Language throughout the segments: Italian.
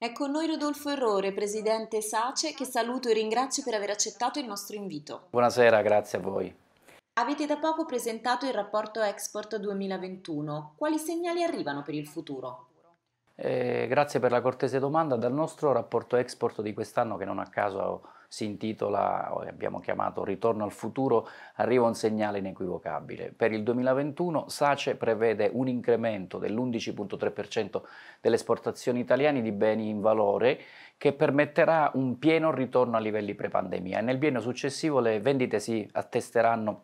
È con noi Rodolfo Errore, presidente SACE, che saluto e ringrazio per aver accettato il nostro invito. Buonasera, grazie a voi. Avete da poco presentato il rapporto Export 2021. Quali segnali arrivano per il futuro? Eh, grazie per la cortese domanda. Dal nostro rapporto export di quest'anno, che non a caso si intitola, o abbiamo chiamato Ritorno al futuro, arriva un segnale inequivocabile. Per il 2021 SACE prevede un incremento dell'11.3% delle esportazioni italiane di beni in valore che permetterà un pieno ritorno a livelli pre-pandemia. Nel biennio successivo le vendite si attesteranno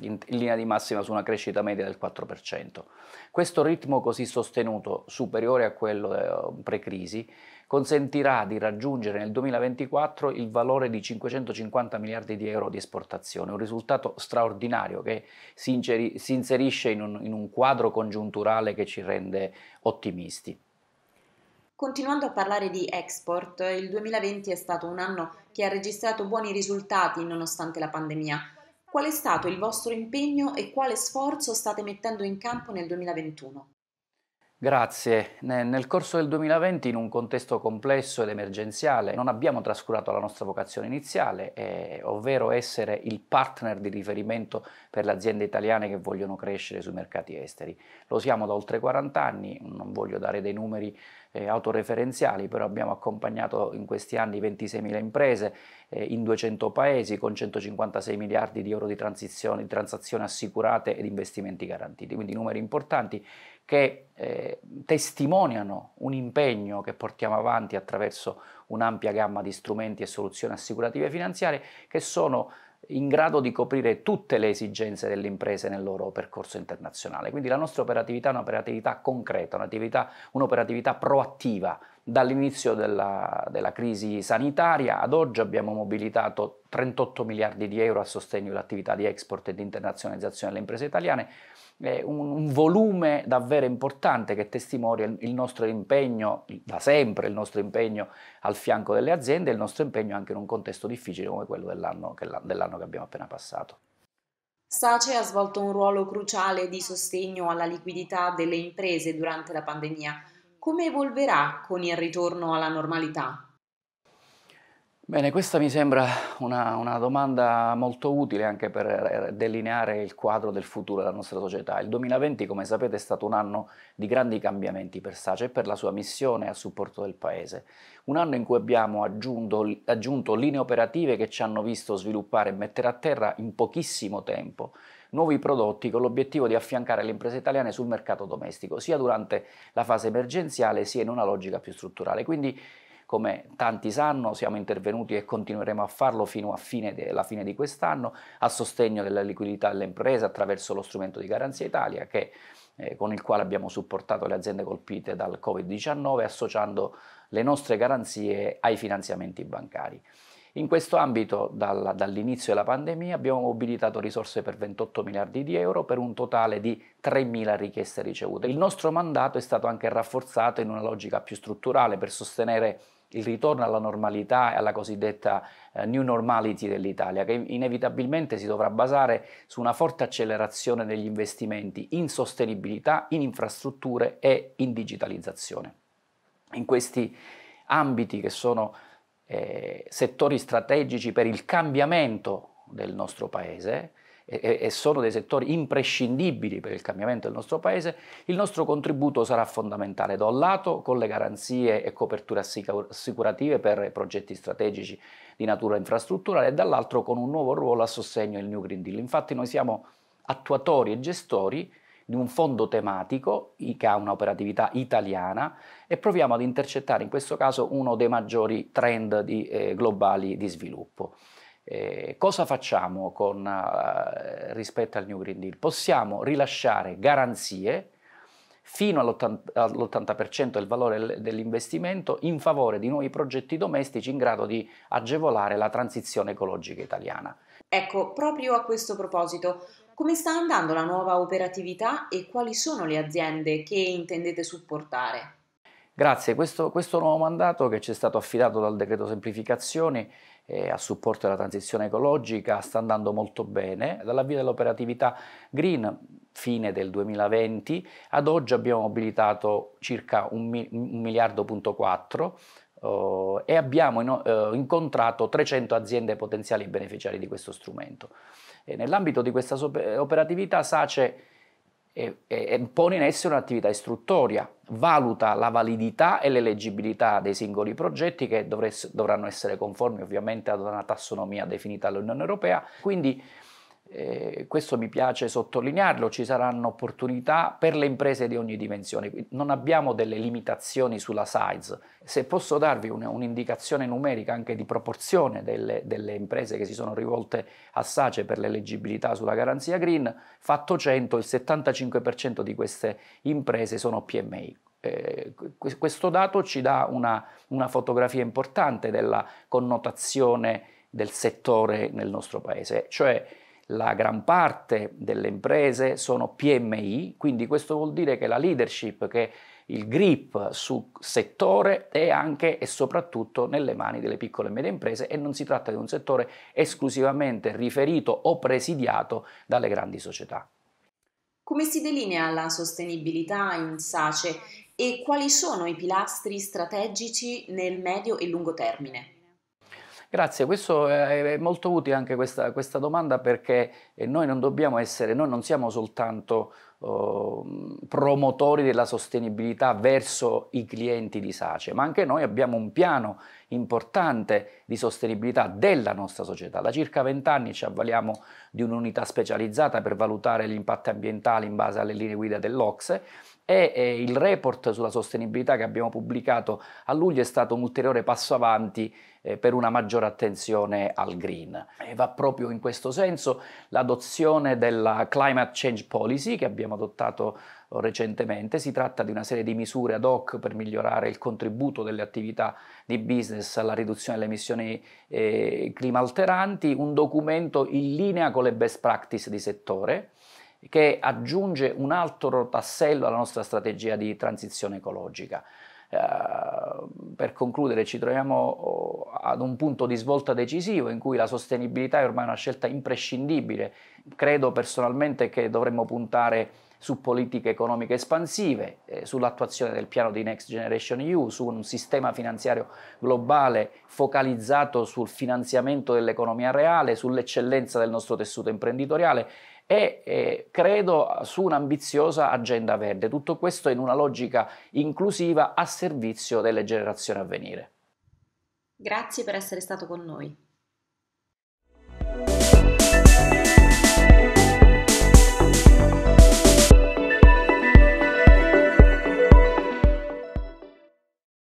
in linea di massima su una crescita media del 4%. Questo ritmo così sostenuto, superiore a quello eh, pre-crisi, consentirà di raggiungere nel 2024 il valore di 550 miliardi di euro di esportazione, un risultato straordinario che si, inserisce in un, in un quadro congiunturale che ci rende ottimisti. Continuando a parlare di export, il 2020 è stato un anno che ha registrato buoni risultati nonostante la pandemia. Qual è stato il vostro impegno e quale sforzo state mettendo in campo nel 2021? Grazie. Nel corso del 2020, in un contesto complesso ed emergenziale, non abbiamo trascurato la nostra vocazione iniziale, eh, ovvero essere il partner di riferimento per le aziende italiane che vogliono crescere sui mercati esteri. Lo siamo da oltre 40 anni, non voglio dare dei numeri eh, autoreferenziali, però abbiamo accompagnato in questi anni 26.000 imprese eh, in 200 paesi con 156 miliardi di euro di, di transazioni assicurate ed investimenti garantiti, quindi numeri importanti che eh, testimoniano un impegno che portiamo avanti attraverso un'ampia gamma di strumenti e soluzioni assicurative finanziarie che sono in grado di coprire tutte le esigenze delle imprese nel loro percorso internazionale. Quindi la nostra operatività è un'operatività concreta, un'operatività proattiva Dall'inizio della, della, crisi sanitaria ad oggi abbiamo mobilitato 38 miliardi di euro a sostegno dell'attività di export e di internazionalizzazione delle imprese italiane, eh, un, un, volume davvero importante che testimonia il, il nostro impegno, da sempre il nostro impegno al fianco delle aziende e il nostro impegno anche in un contesto difficile come quello dell'anno che, dell'anno che abbiamo appena passato. SACE ha svolto un ruolo cruciale di sostegno alla liquidità delle imprese durante la pandemia come evolverà con il ritorno alla normalità? Bene, questa mi sembra una, una, domanda molto utile anche per eh, delineare il quadro del futuro della nostra società. Il 2020, come sapete, è stato un anno di grandi cambiamenti per SACE e per la sua missione a supporto del Paese. Un anno in cui abbiamo aggiunto, aggiunto linee operative che ci hanno visto sviluppare e mettere a terra in pochissimo tempo nuovi prodotti con l'obiettivo di affiancare le imprese italiane sul mercato domestico, sia durante la fase emergenziale sia in una logica più strutturale. Quindi come tanti sanno, siamo intervenuti e continueremo a farlo fino alla fine, de fine di quest'anno, a sostegno della liquidità delle imprese attraverso lo strumento di Garanzia Italia, che, eh, con il quale abbiamo supportato le aziende colpite dal Covid-19 associando le nostre garanzie ai finanziamenti bancari. In questo ambito, dalla, dall'inizio della pandemia, abbiamo mobilitato risorse per 28 miliardi di euro per un totale di 3.000 richieste ricevute. Il nostro mandato è stato anche rafforzato in una logica più strutturale per sostenere il ritorno alla normalità e alla cosiddetta eh, new normality dell'Italia, che inevitabilmente si dovrà basare su una forte accelerazione degli investimenti in sostenibilità, in infrastrutture e in digitalizzazione. In questi ambiti che sono eh, settori strategici per il cambiamento del nostro Paese e, sono dei settori imprescindibili per il cambiamento del nostro Paese, il nostro contributo sarà fondamentale da un lato con le garanzie e coperture assicurative per progetti strategici di natura infrastrutturale e dall'altro con un nuovo ruolo a sostegno del New Green Deal. Infatti noi siamo attuatori e gestori di un fondo tematico che ha un'operatività italiana e proviamo ad intercettare in questo caso uno dei maggiori trend di, eh, globali di sviluppo. Eh, cosa facciamo con, eh, rispetto al New Green Deal? Possiamo rilasciare garanzie fino all'80% del valore dell'investimento in favore di nuovi progetti domestici in grado di agevolare la transizione ecologica italiana. Ecco, proprio a questo proposito, come sta andando la nuova operatività e quali sono le aziende che intendete supportare? Grazie, questo, questo nuovo mandato che ci è stato affidato dal decreto semplificazioni eh, a supporto della transizione ecologica sta andando molto bene. Dall'avvio dell'operatività green, fine del 2020, ad oggi abbiamo mobilitato circa 1 miliardo punto 4 Uh, e abbiamo in, uh, eh, incontrato 300 aziende potenziali beneficiari di questo strumento. E nell'ambito di questa operatività SACE eh, eh, eh, pone in essere un'attività istruttoria, valuta la validità e l'eleggibilità dei singoli progetti che dovranno essere conformi ovviamente ad una tassonomia definita dall'Unione Europea, quindi eh, questo mi piace sottolinearlo, ci saranno opportunità per le imprese di ogni dimensione, non abbiamo delle limitazioni sulla size. Se posso darvi un, un'indicazione numerica anche di proporzione delle, delle, imprese che si sono rivolte a SACE per l'eleggibilità sulla garanzia green, fatto 100, il 75% di queste imprese sono PMI. Eh, questo dato ci dà una, una fotografia importante della connotazione del settore nel nostro paese, cioè la gran parte delle imprese sono PMI, quindi questo vuol dire che la leadership, che il grip su settore è anche e soprattutto nelle mani delle piccole e medie imprese e non si tratta di un settore esclusivamente riferito o presidiato dalle grandi società. Come si delinea la sostenibilità in SACE e quali sono i pilastri strategici nel medio e lungo termine? Grazie, questo è molto utile anche questa, questa domanda perché eh, noi non dobbiamo essere, noi non siamo soltanto oh, promotori della sostenibilità verso i clienti di SACE, ma anche noi abbiamo un piano importante di sostenibilità della nostra società. Da circa 20 anni ci avvaliamo di un'unità specializzata per valutare gli impatti ambientali in base alle linee guida dell'Ocse e eh, il report sulla sostenibilità che abbiamo pubblicato a luglio è stato un ulteriore passo avanti eh, per una maggiore attenzione al green. E va proprio in questo senso l'adozione della Climate Change Policy che abbiamo adottato eh, recentemente. Si tratta di una serie di misure ad hoc per migliorare il contributo delle attività di business alla riduzione delle emissioni eh, climalteranti, un documento in linea con le best practice di settore che aggiunge un altro tassello alla nostra strategia di transizione ecologica. Uh, per concludere ci troviamo oh, ad un punto di svolta decisivo in cui la sostenibilità è ormai una scelta imprescindibile. Credo personalmente che dovremmo puntare su politiche economiche espansive, eh, sull'attuazione del piano di Next Generation EU, su un sistema finanziario globale focalizzato sul finanziamento dell'economia reale, sull'eccellenza del nostro tessuto imprenditoriale e eh, credo su un'ambiziosa agenda verde. Tutto questo in una logica inclusiva a servizio delle generazioni a venire. Grazie per essere stato con noi.